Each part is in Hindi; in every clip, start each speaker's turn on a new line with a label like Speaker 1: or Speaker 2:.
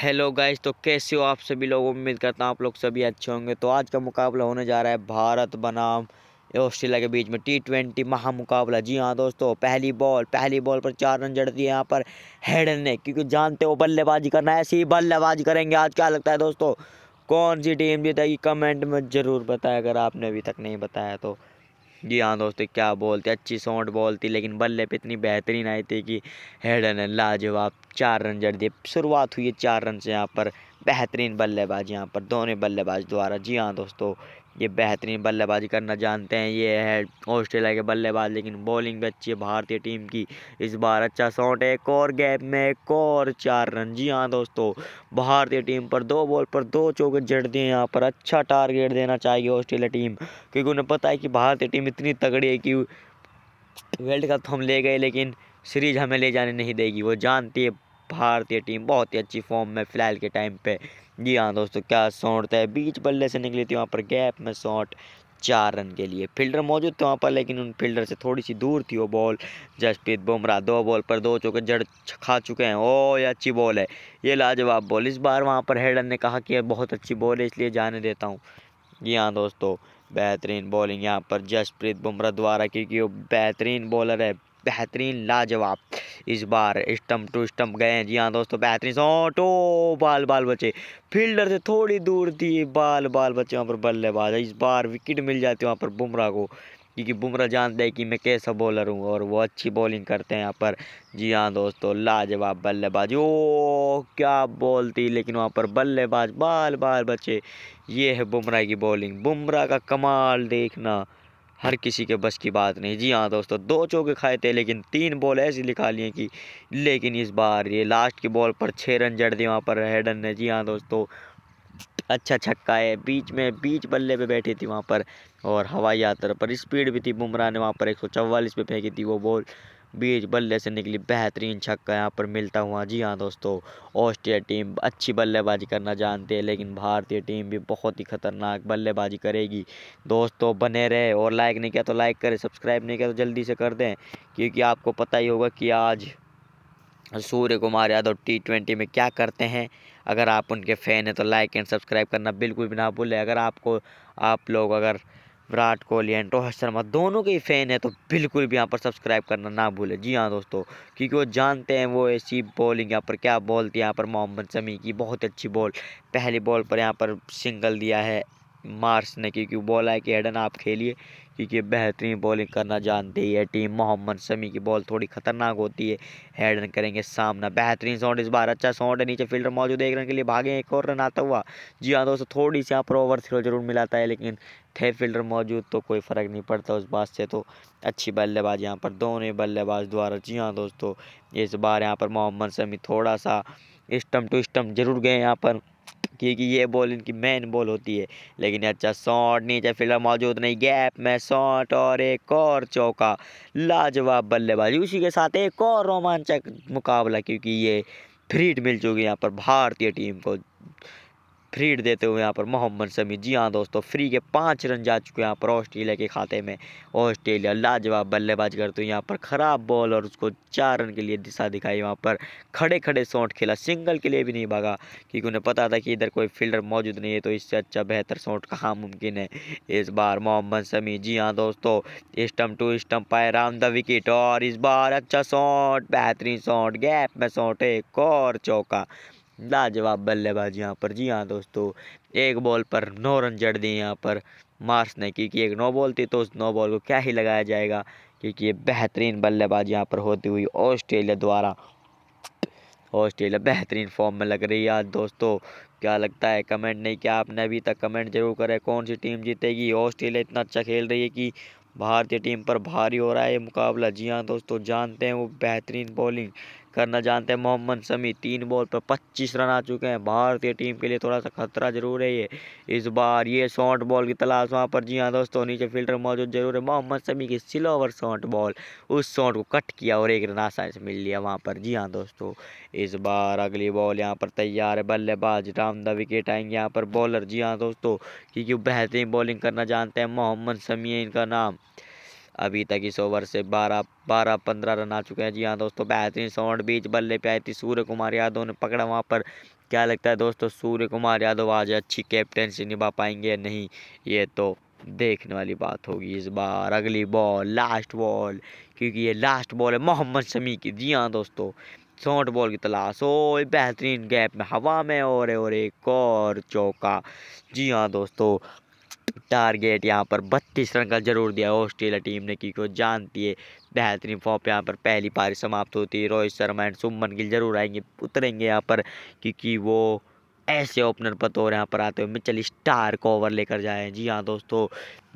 Speaker 1: हेलो गाइस तो कैसे हो आप सभी लोग उम्मीद करता हूँ आप लोग सभी अच्छे होंगे तो आज का मुकाबला होने जा रहा है भारत बनाम ऑस्ट्रेलिया के बीच में टी ट्वेंटी महामुकाबला जी हाँ दोस्तों पहली बॉल पहली बॉल पर चार रन जड़ दिए यहाँ पर हेडन ने क्योंकि जानते हो बल्लेबाजी करना ऐसी ही बल्लेबाजी करेंगे आज क्या लगता है दोस्तों कौन सी टीम जीतेगी कमेंट में ज़रूर बताएं अगर आपने अभी तक नहीं बताया तो जी हाँ दोस्तों क्या बोलते अच्छी शॉट बॉल थी लेकिन बल्ले पे इतनी बेहतरीन आई थी कि हेडन ने लाजवाब चार रन जड़ दिए शुरुआत हुई है चार रन से यहाँ पर बेहतरीन बल्लेबाज यहाँ पर दोनों बल्लेबाज द्वारा जी हाँ दोस्तों ये बेहतरीन बल्लेबाजी करना जानते हैं ये है ऑस्ट्रेलिया के बल्लेबाज लेकिन बॉलिंग भी अच्छी है भारतीय टीम की इस बार अच्छा शॉट है एक और गैप में एक और चार रन जी हाँ दोस्तों भारतीय टीम पर दो बॉल पर दो चौके जड़ दिए यहाँ पर अच्छा टारगेट देना चाहिए ऑस्ट्रेलिया टीम क्योंकि उन्हें पता है कि भारतीय टीम इतनी तगड़ी है कि वर्ल्ड कप तो हम ले गए लेकिन सीरीज हमें ले जाने नहीं देगी वो जानती है भारतीय टीम बहुत ही अच्छी फॉर्म में फ़िलहाल के टाइम पे जी हाँ दोस्तों क्या शॉट है बीच बल्ले से निकली थी वहाँ पर गैप में शॉट चार रन के लिए फील्डर मौजूद थे वहाँ पर लेकिन उन फील्डर से थोड़ी सी दूर थी वो बॉल जसप्रीत बुमराह दो बॉल पर दो चौके जड़ खा चुके हैं ओ ये अच्छी बॉल है ये लाजवाब बॉल इस बार वहाँ पर हेडन ने कहा कि बहुत अच्छी बॉल है इसलिए जाने देता हूँ जी हाँ दोस्तों बेहतरीन बॉलिंग यहाँ पर जसप्रीत बुमराह द्वारा क्योंकि वो बेहतरीन बॉलर है बेहतरीन लाजवाब इस बार स्टम्प टू स्टम्प गए हैं जी हाँ दोस्तों बेहतरीन सौ बाल बाल बचे फील्डर से थोड़ी दूर थी बाल बाल बचे वहाँ पर बल्लेबाज इस बार विकेट मिल जाती है वहाँ पर बुमराह को क्योंकि बुमराह जानते हैं कि मैं कैसा बॉलर हूँ और वो अच्छी बॉलिंग करते हैं यहाँ पर जी हाँ दोस्तों लाजवाब बल्लेबाज ओ क्या बॉल थी लेकिन वहाँ पर बल्लेबाज बाल बाल बचे ये है बुमराह की बॉलिंग बुमराह का कमाल देखना हर किसी के बस की बात नहीं जी हाँ दोस्तों दो चौके खाए थे लेकिन तीन बॉल ऐसी निकाल लिए कि लेकिन इस बार ये लास्ट की बॉल पर छः रन जड़ दिए वहाँ पर हेडन ने जी हाँ दोस्तों अच्छा छक्का है बीच में बीच बल्ले पे बैठी थी वहाँ पर और हवाई यात्रा पर स्पीड भी थी बुमराह ने वहाँ पर एक सौ पे फेंकी थी वो बॉल बीच बल्ले से निकली बेहतरीन छक्का यहाँ पर मिलता हुआ जी हाँ दोस्तों ऑस्ट्रिया टीम अच्छी बल्लेबाजी करना जानते हैं लेकिन भारतीय टीम भी बहुत ही खतरनाक बल्लेबाजी करेगी दोस्तों बने रहे और लाइक नहीं किया तो लाइक करें सब्सक्राइब नहीं किया तो जल्दी से कर दें क्योंकि आपको पता ही होगा कि आज सूर्य कुमार यादव टी ट्वेंटी में क्या करते हैं अगर आप उनके फ़ैन हैं तो लाइक एंड सब्सक्राइब करना बिल्कुल भी ना भूलें अगर आपको आप लोग अगर विराट कोहली एंड रोहित शर्मा दोनों के ही फ़ैन है तो बिल्कुल भी यहाँ पर सब्सक्राइब करना ना भूलें जी हाँ दोस्तों क्योंकि वो जानते हैं वो ऐसी बॉलिंग यहाँ पर क्या बॉल थी यहाँ पर मोहम्मद शमी की बहुत अच्छी बॉल पहली बॉल पर यहाँ पर सिंगल दिया है मार्स ने क्योंकि बॉल है कि हेडन आप खेलिए क्योंकि बेहतरीन बॉलिंग करना जानती है टीम मोहम्मद शमी की बॉल थोड़ी खतरनाक होती है हेडन करेंगे सामना बेहतरीन साउंड इस बार अच्छा साउंड है नीचे फील्डर मौजूद एक रन के लिए भागे एक और रन आता हुआ जी हाँ दोस्तों थोड़ी सी यहाँ पर ओवर थ्रो जरूर मिलाता है लेकिन थे फील्डर मौजूद तो कोई फ़र्क नहीं पड़ता उस बात से तो अच्छी बल्लेबाज यहाँ पर दोनों बल्लेबाज द्वारा जी हाँ दोस्तों इस बार यहाँ पर मोहम्मद शमी थोड़ा सा स्टम्प टू स्टम्प जरूर गए यहाँ पर क्योंकि ये बॉल इनकी मेन बॉल होती है लेकिन अच्छा शॉट नीचे फील्डर मौजूद नहीं गैप में शॉट और एक और चौका लाजवाब बल्लेबाजी उसी के साथ एक और रोमांचक मुकाबला क्योंकि ये फ्रीड मिल चुकी है यहाँ पर भारतीय टीम को फ्रीड देते हुए यहाँ पर मोहम्मद शमी जी हाँ दोस्तों फ्री के पाँच रन जा चुके हैं यहाँ पर ऑस्ट्रेलिया के खाते में ऑस्ट्रेलिया लाजवाब बल्लेबाज करते हुए यहाँ पर ख़राब बॉल और उसको चार रन के लिए दिशा दिखाई वहाँ पर खड़े खड़े शॉट खेला सिंगल के लिए भी नहीं भागा क्योंकि उन्हें पता था कि इधर कोई फील्डर मौजूद नहीं है तो इससे अच्छा बेहतर शॉट कहाँ मुमकिन है इस बार मोहम्मद शमी जी हाँ दोस्तों स्टम्प टू स्टम्प आए राम द विकेट और इस बार अच्छा शॉट बेहतरीन शॉट गैप में शॉट एक और चौका लाजवाब बल्लेबाज यहाँ पर जी हाँ दोस्तों एक बॉल पर नौ रन जड़ दिए यहाँ पर मार्स ने क्योंकि एक नौ बॉल थी तो उस नौ बॉल को क्या ही लगाया जाएगा क्योंकि ये बेहतरीन बल्लेबाज यहाँ पर होती हुई ऑस्ट्रेलिया द्वारा ऑस्ट्रेलिया बेहतरीन फॉर्म में लग रही है आज दोस्तों क्या लगता है कमेंट नहीं किया आपने अभी तक कमेंट जरूर करें कौन सी टीम जीतेगी ऑस्ट्रेलिया इतना अच्छा खेल रही है कि भारतीय टीम पर भारी हो रहा है ये मुकाबला जी हाँ दोस्तों जानते हैं वो बेहतरीन बॉलिंग करना जानते हैं मोहम्मद समी तीन बॉल पर 25 रन आ चुके हैं भारतीय टीम के लिए थोड़ा सा खतरा जरूर है ये इस बार ये शॉर्ट बॉल की तलाश वहाँ पर जी हाँ दोस्तों नीचे फील्डर मौजूद जरूर है मोहम्मद शमी की स्लो ओवर शॉर्ट बॉल उस शॉर्ट को कट किया और एक रन आसान से मिल लिया वहाँ पर जी हाँ दोस्तों इस बार अगली बॉल यहाँ पर तैयार है बल्लेबाज राम द विकेट आएंगे यहाँ पर बॉलर जी हाँ दोस्तों क्योंकि बेहतरीन बॉलिंग करना जानते हैं मोहम्मद समी है इनका नाम अभी तक इस ओवर से बारह बारह पंद्रह रन आ चुके हैं जी हाँ दोस्तों बेहतरीन साउंड बीच बल्ले पे आई थी सूर्य कुमार यादव ने पकड़ा वहाँ पर क्या लगता है दोस्तों सूर्य कुमार यादव आज अच्छी कैप्टनसी निभा पाएंगे नहीं ये तो देखने वाली बात होगी इस बार अगली बॉल लास्ट बॉल क्योंकि ये लास्ट बॉल है मोहम्मद शमी की जी हाँ दोस्तों शॉर्ट बॉल की तलाश हो बेहतरीन गैप में हवा में और एक और चौका जी हाँ दोस्तों टारगेट यहाँ पर बत्तीस रन का जरूर दिया ऑस्ट्रेलिया टीम ने क्योंकि जानती है बेहतरीन फॉर्म यहाँ पर पहली पारी समाप्त होती है रोहित शर्मा एंड सुमन गिल जरूर आएंगे उतरेंगे यहाँ पर क्योंकि वो ऐसे ओपनर तो यहाँ पर आते हुए मिचल स्टार को ओवर लेकर जाए जी हाँ दोस्तों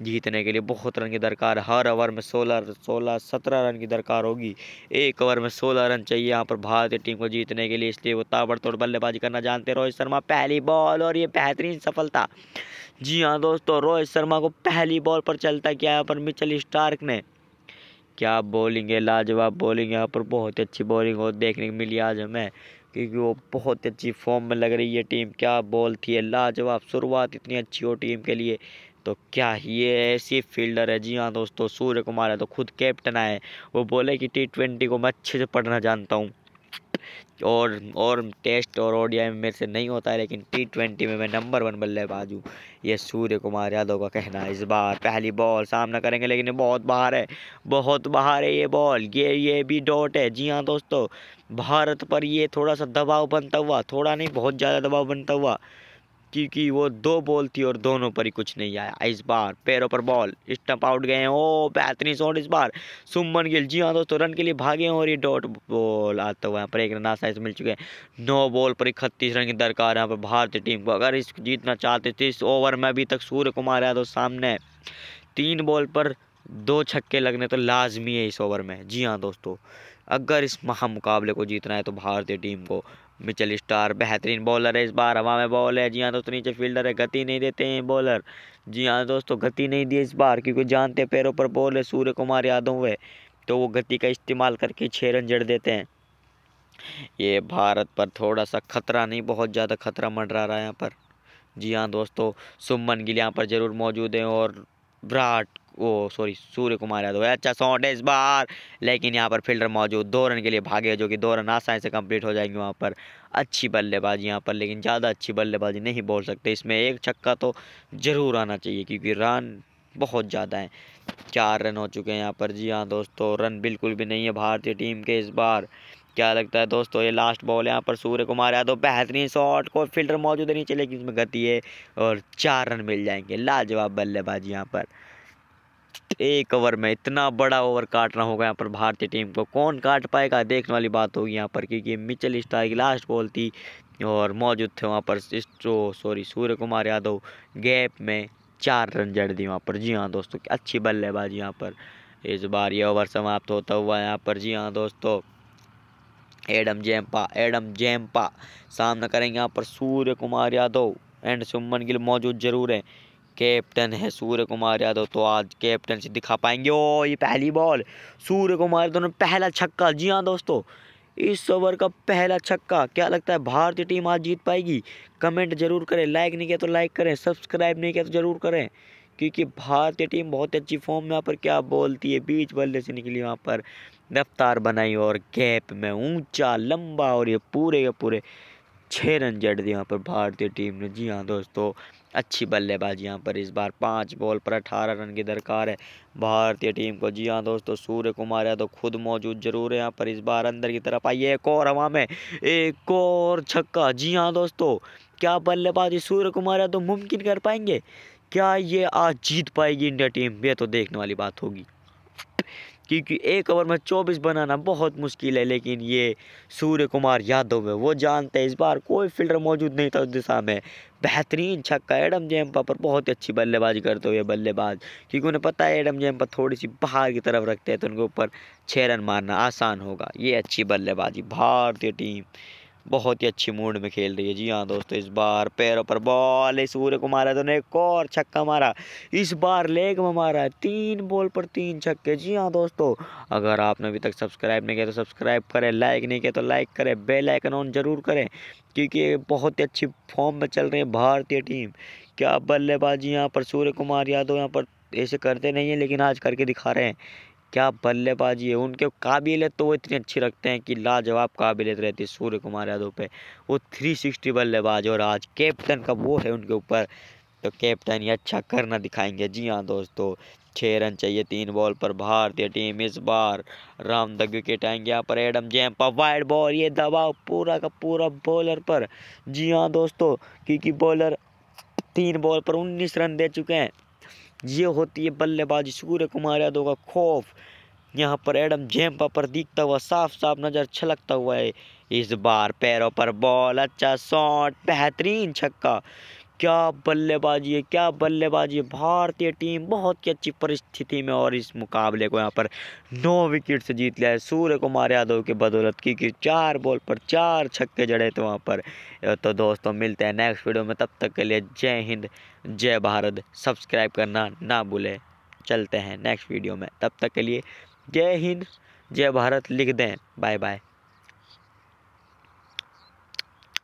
Speaker 1: जीतने के लिए बहुत रन की दरकार हर ओवर में सोलह सोलह सत्रह रन की दरकार होगी एक ओवर में सोलह रन चाहिए यहाँ पर भारतीय टीम को जीतने के लिए इसलिए वो ताबड़तोड़ बल्लेबाजी करना जानते रोहित शर्मा पहली बॉल और ये बेहतरीन सफलता जी हाँ दोस्तों रोहित शर्मा को पहली बॉल पर चलता क्या यहाँ पर मिचल स्टार्क ने क्या बॉलिंग है लाजवाब बॉलिंग यहाँ पर बहुत अच्छी बॉलिंग और देखने को मिली आज हमें क्योंकि वो बहुत अच्छी फॉर्म में लग रही है टीम क्या बॉल थी लाजवाब शुरुआत इतनी अच्छी हो टीम के लिए तो क्या ये ऐसी फील्डर है जी हाँ दोस्तों सूर्य कुमार है तो खुद कैप्टन आए वो बोले कि टी ट्वेंटी को मैं अच्छे से पढ़ना जानता हूँ और और टेस्ट और ओडीआई में मेरे से नहीं होता है लेकिन टी ट्वेंटी में मैं नंबर वन बल्लेबाज हूँ ये सूर्य कुमार यादव का कहना है इस बार पहली बॉल सामना करेंगे लेकिन ये बहुत बाहर है बहुत बाहर है ये बॉल ये ये भी डॉट है जी हाँ दोस्तों भारत पर ये थोड़ा सा दबाव बनता हुआ थोड़ा नहीं बहुत ज़्यादा दबाव बनता हुआ क्योंकि वो दो बॉल थी और दोनों पर ही कुछ नहीं आया इस बार पैरों पर बॉल स्टंप आउट गए हैं ओ बेहतरीन शॉट इस बार सुमन गिल जी हाँ दोस्तों रन के लिए भागे हैं और ये डॉट बॉल आता हुए यहाँ पर एक रन आसानी मिल चुके हैं नौ बॉल पर इकतीस रन की दरकार है यहाँ पर भारतीय टीम को अगर इस जीतना चाहते थे इस ओवर में अभी तक सूर्य कुमार यादव सामने तीन बॉल पर दो छक्के लगने तो लाजमी है इस ओवर में जी हाँ दोस्तों अगर इस महा मुकाबले को जीतना है तो भारतीय टीम को मिचल स्टार बेहतरीन बॉलर है इस बार हवा में बॉल है जी हाँ दोस्तों नीचे फील्डर है गति नहीं देते हैं बॉलर जी हाँ दोस्तों गति नहीं दी इस बार क्योंकि जानते पैरों पर बॉल है सूर्य कुमार यादव है तो वो गति का इस्तेमाल करके छः रन जड़ देते हैं ये भारत पर थोड़ा सा खतरा नहीं बहुत ज़्यादा खतरा मंडरा रहा है यहाँ पर जी हाँ दोस्तों सुमन गिल यहाँ पर ज़रूर मौजूद हैं और विराट ओ सॉरी सूर्य कुमार यादव अच्छा शॉट है इस बार लेकिन यहाँ पर फील्डर मौजूद दो रन के लिए भागे जो कि दो रन आसानी से कंप्लीट हो जाएंगे वहाँ पर अच्छी बल्लेबाजी यहाँ पर लेकिन ज़्यादा अच्छी बल्लेबाजी नहीं बोल सकते इसमें एक छक्का तो ज़रूर आना चाहिए क्योंकि रन बहुत ज़्यादा है चार रन हो चुके हैं यहाँ पर जी हाँ दोस्तों रन बिल्कुल भी नहीं है भारतीय टीम के इस बार क्या लगता है दोस्तों ये लास्ट बॉल यहाँ पर सूर्य कुमार यादव बेहतरीन शॉट को फील्डर मौजूद नहीं चलेगी इसमें गति है और चार रन मिल जाएंगे लाजवाब बल्लेबाजी यहाँ पर एक ओवर में इतना बड़ा ओवर काटना होगा यहाँ पर भारतीय टीम को कौन काट पाएगा देखने वाली बात होगी यहाँ पर क्योंकि मिचल स्टार की लास्ट बॉल थी और मौजूद थे वहाँ पर सॉरी सूर्य कुमार यादव गैप में चार रन जड़ दी वहाँ पर जी हाँ दोस्तों अच्छी बल्लेबाजी यहाँ पर इस बार ये ओवर समाप्त होता हुआ यहाँ पर जी हाँ दोस्तों एडम जैम्पा एडम जैम्पा सामना करेंगे यहाँ पर सूर्य कुमार यादव एंड सुमन गिल मौजूद जरूर है कैप्टन है सूर्य कुमार यादव तो आज कैप्टन से दिखा पाएंगे ओ ये पहली बॉल सूर्य कुमार यादव ने पहला छक्का जी हाँ दोस्तों इस ओवर का पहला छक्का क्या लगता है भारतीय टीम आज जीत पाएगी कमेंट जरूर करें लाइक नहीं किया तो लाइक करें सब्सक्राइब नहीं किया तो जरूर करें क्योंकि भारतीय टीम बहुत अच्छी फॉर्म में यहाँ पर क्या बोलती है बीच बल्ले से निकली वहाँ पर रफ्तार बनाई और गैप में ऊंचा लंबा और ये पूरे के पूरे छः रन जड़ दिए यहाँ पर भारतीय टीम ने जी हाँ दोस्तों अच्छी बल्लेबाजी यहाँ पर इस बार पाँच बॉल पर अठारह रन की दरकार है भारतीय टीम को जी हाँ दोस्तों सूर्य कुमार यादव खुद मौजूद जरूर है यहाँ पर इस बार अंदर की तरफ आइए एक और हवा में एक और छक्का जी हाँ दोस्तों क्या बल्लेबाजी सूर्य कुमार यादव मुमकिन कर पाएंगे क्या ये आज जीत पाएगी इंडिया टीम ये तो देखने वाली बात होगी क्योंकि एक ओवर में 24 बनाना बहुत मुश्किल है लेकिन ये सूर्य कुमार यादव है वो जानते हैं इस बार कोई फील्डर मौजूद नहीं था उस दिशा में बेहतरीन छक्का एडम जेम्पा पर बहुत ही अच्छी बल्लेबाजी करते हुए बल्लेबाज क्योंकि उन्हें पता है एडम जेम्पा थोड़ी सी बाहर की तरफ रखते हैं तो उनके ऊपर छः रन मारना आसान होगा ये अच्छी बल्लेबाजी भारतीय टीम बहुत ही अच्छी मूड में खेल रही है जी हाँ दोस्तों इस बार पैरों पर बॉल सूर्य को मारा तो एक और छक्का मारा इस बार लेग में मारा है तीन बॉल पर तीन छक्के जी हाँ दोस्तों अगर आपने अभी तक सब्सक्राइब नहीं किया तो सब्सक्राइब करें लाइक नहीं किया तो लाइक करें बेल आइकन ऑन जरूर करें क्योंकि बहुत ही अच्छी फॉर्म में चल रही है भारतीय टीम क्या बल्लेबाजी यहाँ पर सूर्य कुमार यादव यहाँ पर ऐसे करते नहीं है लेकिन आज करके दिखा रहे हैं क्या बल्लेबाजी है उनके काबिलियत तो वो इतनी अच्छी रखते हैं कि लाजवाब काबिलियत रहती है सूर्य कुमार यादव पे वो थ्री सिक्सटी बल्लेबाज और आज कैप्टन का वो है उनके ऊपर तो कैप्टन ये अच्छा करना दिखाएंगे जी हाँ दोस्तों छः रन चाहिए तीन बॉल पर भारतीय टीम इस बार राम द विकेट आएंगे यहाँ पर एडम जैम्पा वाइड बॉल ये दबाव पूरा का पूरा बॉलर पर जी हाँ दोस्तों क्योंकि बॉलर तीन बॉल पर उन्नीस रन दे चुके हैं ये होती है बल्लेबाजी सूर्य कुमार यादव का खौफ यहाँ पर एडम जेम्पा पर दिखता हुआ साफ साफ नज़र छलकता हुआ है इस बार पैरों पर बॉल अच्छा शॉट बेहतरीन छक्का क्या बल्लेबाजी है क्या बल्लेबाजी भारतीय टीम बहुत ही अच्छी परिस्थिति में और इस मुकाबले को यहाँ पर नौ विकेट से जीत लिया है सूर्य कुमार यादव की बदौलत की कि चार बॉल पर चार छक्के जड़े थे वहाँ पर तो दोस्तों मिलते हैं नेक्स्ट वीडियो में तब तक के लिए जय हिंद जय भारत सब्सक्राइब करना ना भूलें चलते हैं नेक्स्ट वीडियो में तब तक के लिए जय हिंद जय भारत लिख दें बाय बाय